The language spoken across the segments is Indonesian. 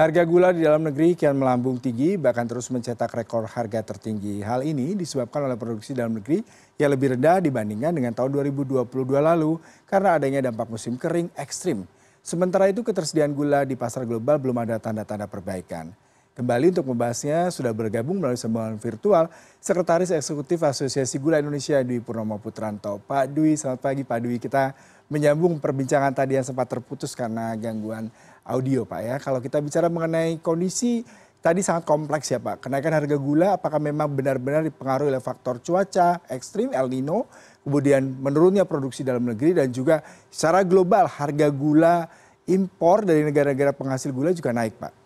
Harga gula di dalam negeri kian melambung tinggi, bahkan terus mencetak rekor harga tertinggi. Hal ini disebabkan oleh produksi dalam negeri yang lebih rendah dibandingkan dengan tahun 2022 lalu karena adanya dampak musim kering ekstrim. Sementara itu ketersediaan gula di pasar global belum ada tanda-tanda perbaikan. Kembali untuk membahasnya sudah bergabung melalui sambungan virtual Sekretaris Eksekutif Asosiasi Gula Indonesia Dwi Purnomo Putranto. Pak Dwi, selamat pagi Pak Dwi. Kita menyambung perbincangan tadi yang sempat terputus karena gangguan audio Pak ya. Kalau kita bicara mengenai kondisi tadi sangat kompleks ya Pak. Kenaikan harga gula apakah memang benar-benar dipengaruhi oleh faktor cuaca ekstrim El Nino, kemudian menurunnya produksi dalam negeri dan juga secara global harga gula impor dari negara-negara penghasil gula juga naik Pak.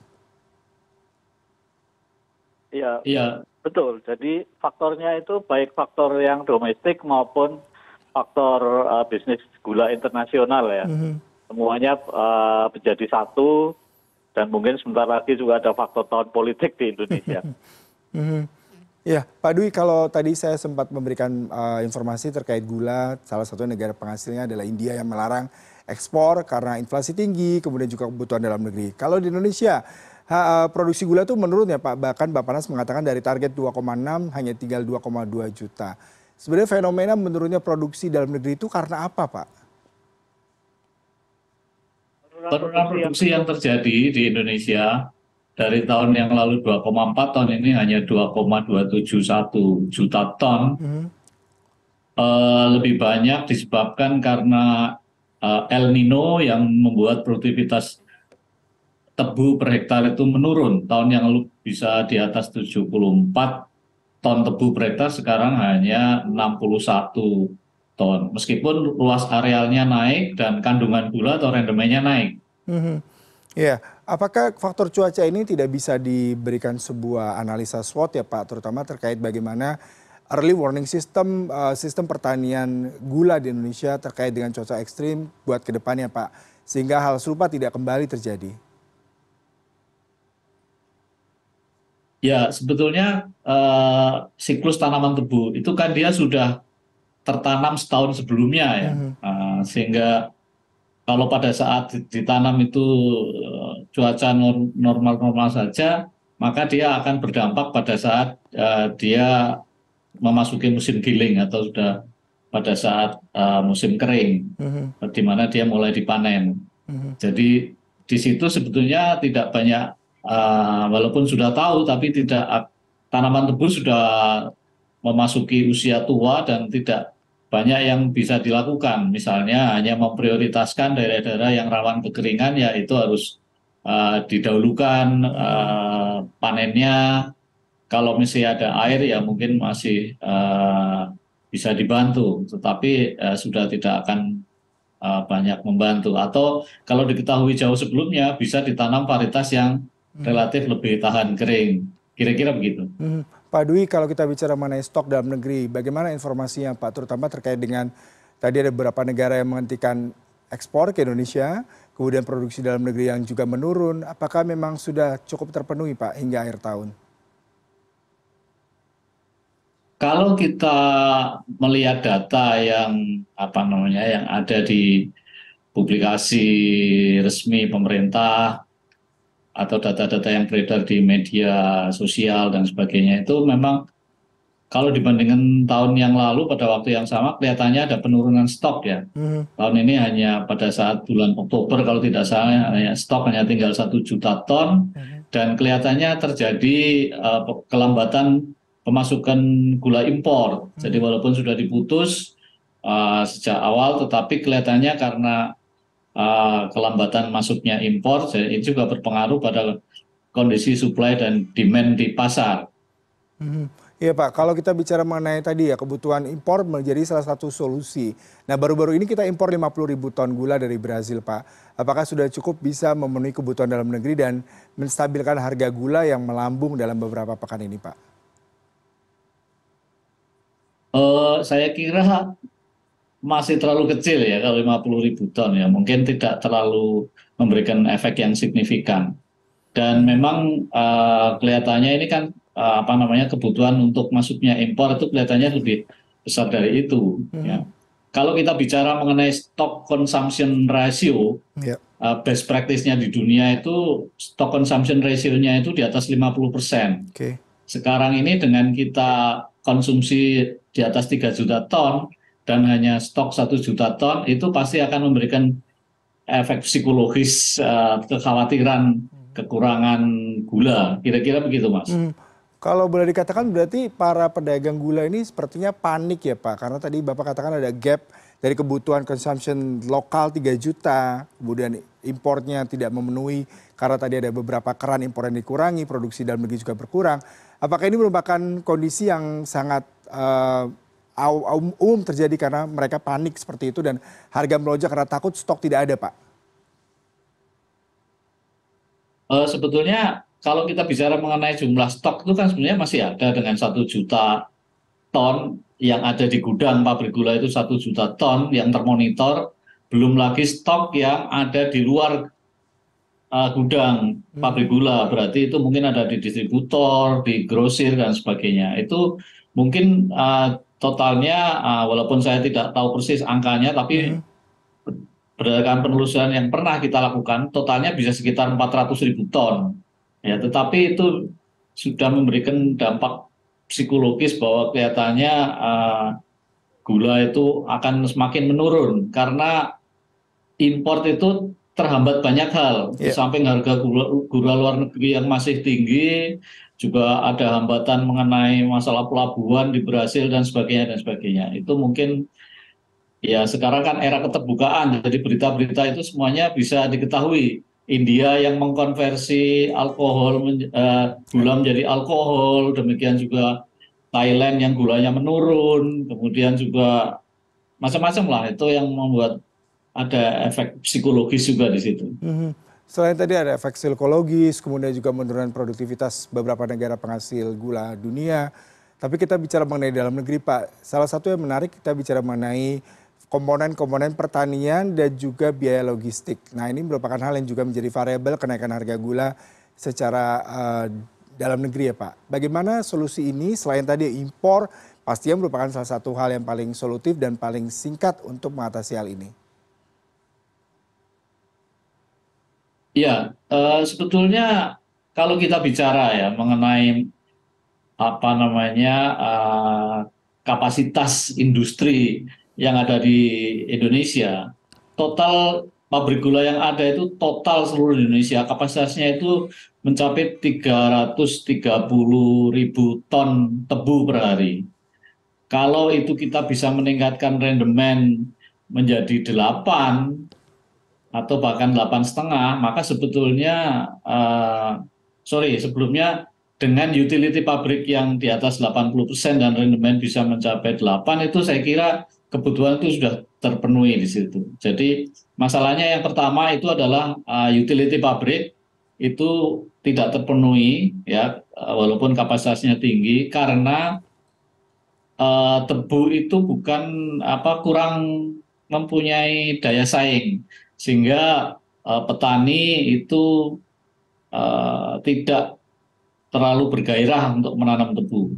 Iya. iya betul jadi faktornya itu baik faktor yang domestik maupun faktor eh, bisnis gula internasional ya mhm. semuanya eh, menjadi satu dan mungkin sebentar lagi juga ada faktor tahun politik di Indonesia. Ya, Pak Dwi, kalau tadi saya sempat memberikan uh, informasi terkait gula, salah satu negara penghasilnya adalah India yang melarang ekspor karena inflasi tinggi, kemudian juga kebutuhan dalam negeri. Kalau di Indonesia, Eh, produksi gula itu ya Pak, bahkan Bapak Nas mengatakan dari target 2,6 hanya tinggal 2,2 juta. Sebenarnya fenomena menurunnya produksi dalam negeri itu karena apa Pak? Penurunan produksi yang terjadi di Indonesia dari tahun yang lalu 2,4 ton ini hanya 2,271 juta ton. Hmm. Uh, lebih banyak disebabkan karena uh, El Nino yang membuat produktivitas tebu per hektar itu menurun. Tahun yang lalu bisa di atas 74 ton tebu per hektar, sekarang hanya 61 ton. Meskipun luas arealnya naik dan kandungan gula atau rendemennya naik. Mm -hmm. Ya, yeah. apakah faktor cuaca ini tidak bisa diberikan sebuah analisa SWOT ya Pak, terutama terkait bagaimana early warning system eh, sistem pertanian gula di Indonesia terkait dengan cuaca ekstrim buat kedepannya Pak, sehingga hal serupa tidak kembali terjadi. Ya, sebetulnya uh, siklus tanaman tebu itu kan dia sudah tertanam setahun sebelumnya ya, hmm. Uh, sehingga kalau pada saat ditanam itu eh, cuaca normal-normal saja, maka dia akan berdampak pada saat uh, dia memasuki musim giling atau sudah pada saat uh, musim kering, uh-huh. di mana dia mulai dipanen. Uh-huh. Jadi di situ sebetulnya tidak banyak Eh, walaupun sudah tahu tapi tidak tanaman tebu sudah memasuki usia tua dan tidak banyak yang bisa dilakukan. Misalnya hanya memprioritaskan daerah-daerah yang rawan kekeringan ya itu harus uh, didahulukan uh, panennya. Kalau misalnya ada air ya mungkin masih uh, bisa dibantu, tetapi uh, sudah tidak akan uh, banyak membantu. Atau kalau diketahui jauh sebelumnya bisa ditanam varietas yang relatif lebih tahan kering. Kira-kira begitu. Hmm. Pak Dwi, kalau kita bicara mengenai stok dalam negeri, bagaimana informasinya Pak, terutama terkait dengan tadi ada beberapa negara yang menghentikan ekspor ke Indonesia, kemudian produksi dalam negeri yang juga menurun. Apakah memang sudah cukup terpenuhi Pak hingga akhir tahun? Kalau kita melihat data yang apa namanya yang ada di publikasi resmi pemerintah atau data-data yang beredar di media sosial dan sebagainya itu memang kalau dibandingkan tahun yang lalu pada waktu yang sama kelihatannya ada penurunan stok ya. Hmm. Tahun ini hanya pada saat bulan Oktober kalau tidak salah hanya stok hanya tinggal satu juta ton hmm. dan kelihatannya terjadi uh, kelambatan pemasukan gula impor. Hmm. Jadi walaupun sudah diputus uh, sejak awal tetapi kelihatannya karena Eh, kelambatan masuknya impor, ini juga berpengaruh pada kondisi supply dan demand di pasar. Hmm, iya Pak, kalau kita bicara mengenai tadi ya kebutuhan impor menjadi salah satu solusi. Nah baru-baru ini kita impor 50 ribu ton gula dari Brazil Pak. Apakah sudah cukup bisa memenuhi kebutuhan dalam negeri dan menstabilkan harga gula yang melambung dalam beberapa pekan ini Pak? Uh, saya kira masih terlalu kecil ya kalau 50 ribu ton ya mungkin tidak terlalu memberikan efek yang signifikan dan hmm. memang uh, kelihatannya ini kan uh, apa namanya kebutuhan untuk masuknya impor itu kelihatannya lebih besar dari itu hmm. ya kalau kita bicara mengenai stock consumption ratio yeah. Ya. uh, best practice-nya di dunia itu stock consumption ratio-nya itu di atas 50 okay. sekarang ini dengan kita konsumsi di atas 3 juta ton dan hanya stok satu juta ton itu pasti akan memberikan efek psikologis eh, kekhawatiran kekurangan gula kira-kira begitu mas. Hmm. Kalau boleh dikatakan berarti para pedagang gula ini sepertinya panik ya Pak karena tadi Bapak katakan ada gap dari kebutuhan consumption lokal 3 juta, kemudian importnya tidak memenuhi karena tadi ada beberapa keran impor yang dikurangi, produksi dalam negeri juga berkurang. Apakah ini merupakan kondisi yang sangat eh, umum terjadi karena mereka panik seperti itu dan harga melonjak karena takut stok tidak ada, Pak? Eh, sebetulnya kalau kita bicara mengenai jumlah stok itu kan sebenarnya masih ada dengan satu juta ton yang ada di gudang pabrik gula itu satu juta ton yang termonitor, belum lagi stok yang ada di luar uh, gudang hmm. pabrik gula berarti itu mungkin ada di distributor, di grosir dan sebagainya. Itu mungkin uh, totalnya uh, walaupun saya tidak tahu persis angkanya tapi hmm. berdasarkan penelusuran yang pernah kita lakukan totalnya bisa sekitar 400 ribu ton ya tetapi itu sudah memberikan dampak psikologis bahwa kelihatannya uh, gula itu akan semakin menurun karena import itu terhambat banyak hal. Yeah. samping harga gula, gula luar negeri yang masih tinggi, juga ada hambatan mengenai masalah pelabuhan di Brasil dan sebagainya dan sebagainya. Itu mungkin ya sekarang kan era keterbukaan, jadi berita-berita itu semuanya bisa diketahui. India yang mengkonversi alkohol uh, gula menjadi alkohol, demikian juga Thailand yang gulanya menurun, kemudian juga macam-macam lah itu yang membuat ada efek psikologis juga di situ. Mm -hmm. Selain tadi ada efek psikologis, kemudian juga menurunkan produktivitas beberapa negara penghasil gula dunia. Tapi kita bicara mengenai dalam negeri, Pak. Salah satu yang menarik kita bicara mengenai komponen-komponen pertanian dan juga biaya logistik. Nah, ini merupakan hal yang juga menjadi variabel kenaikan harga gula secara uh, dalam negeri ya, Pak. Bagaimana solusi ini selain tadi impor pastinya merupakan salah satu hal yang paling solutif dan paling singkat untuk mengatasi hal ini? ya sebetulnya kalau kita bicara ya mengenai apa namanya eh, kapasitas industri yang ada di Indonesia total pabrik gula yang ada itu total seluruh Indonesia kapasitasnya itu mencapai 330 ribu ton tebu per hari. Kalau itu kita bisa meningkatkan rendemen menjadi 8, atau bahkan delapan setengah maka sebetulnya uh, sorry sebelumnya dengan utility pabrik yang di atas 80% dan rendemen bisa mencapai 8 itu saya kira kebutuhan itu sudah terpenuhi di situ. Jadi masalahnya yang pertama itu adalah uh, utility pabrik itu tidak terpenuhi ya eh, walaupun kapasitasnya tinggi karena uh, tebu itu bukan apa kurang mempunyai daya saing sehingga eh, petani itu eh, tidak terlalu bergairah untuk menanam tebu.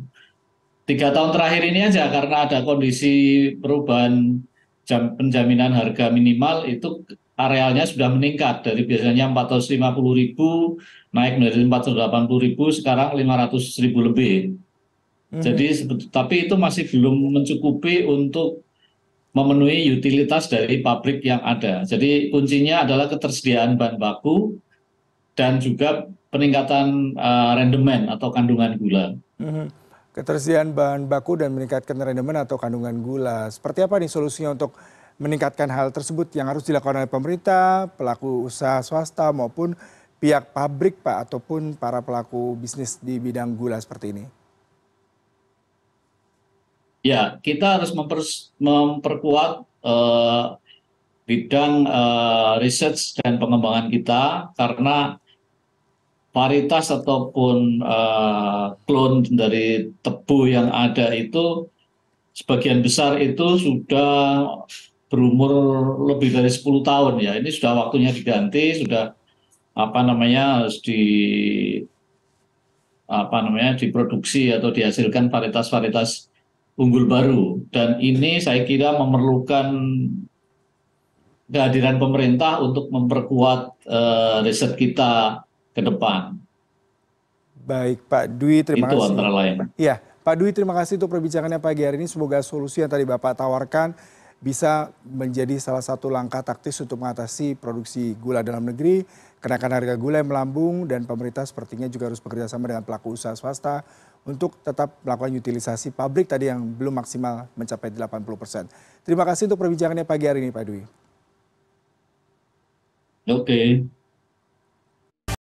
Tiga tahun terakhir ini aja karena ada kondisi perubahan jam, penjaminan harga minimal itu arealnya sudah meningkat dari biasanya 450 ribu naik menjadi 480 ribu sekarang 500 ribu lebih. Mm -hmm. Jadi tapi itu masih belum mencukupi untuk memenuhi utilitas dari pabrik yang ada. Jadi kuncinya adalah ketersediaan bahan baku dan juga peningkatan uh, rendemen atau kandungan gula. Mm-hmm. Ketersediaan bahan baku dan meningkatkan rendemen atau kandungan gula. Seperti apa nih solusinya untuk meningkatkan hal tersebut yang harus dilakukan oleh pemerintah, pelaku usaha swasta maupun pihak pabrik Pak ataupun para pelaku bisnis di bidang gula seperti ini? ya kita harus memperkuat eh, bidang eh, riset dan pengembangan kita karena paritas ataupun klon eh, dari tebu yang ada itu sebagian besar itu sudah berumur lebih dari 10 tahun ya. Ini sudah waktunya diganti, sudah apa namanya harus di apa namanya diproduksi atau dihasilkan paritas-paritas unggul baru dan ini saya kira memerlukan kehadiran pemerintah untuk memperkuat uh, riset kita ke depan. Baik Pak Dwi, terima Itu kasih. Itu antara lain. Ya, Pak Dwi terima kasih untuk perbincangannya pagi hari ini. Semoga solusi yang tadi Bapak tawarkan bisa menjadi salah satu langkah taktis untuk mengatasi produksi gula dalam negeri, kenaikan harga gula yang melambung, dan pemerintah sepertinya juga harus bekerjasama dengan pelaku usaha swasta untuk tetap melakukan utilisasi pabrik tadi yang belum maksimal mencapai 80 persen. Terima kasih untuk perbincangannya pagi hari ini Pak Dwi. Oke. Okay.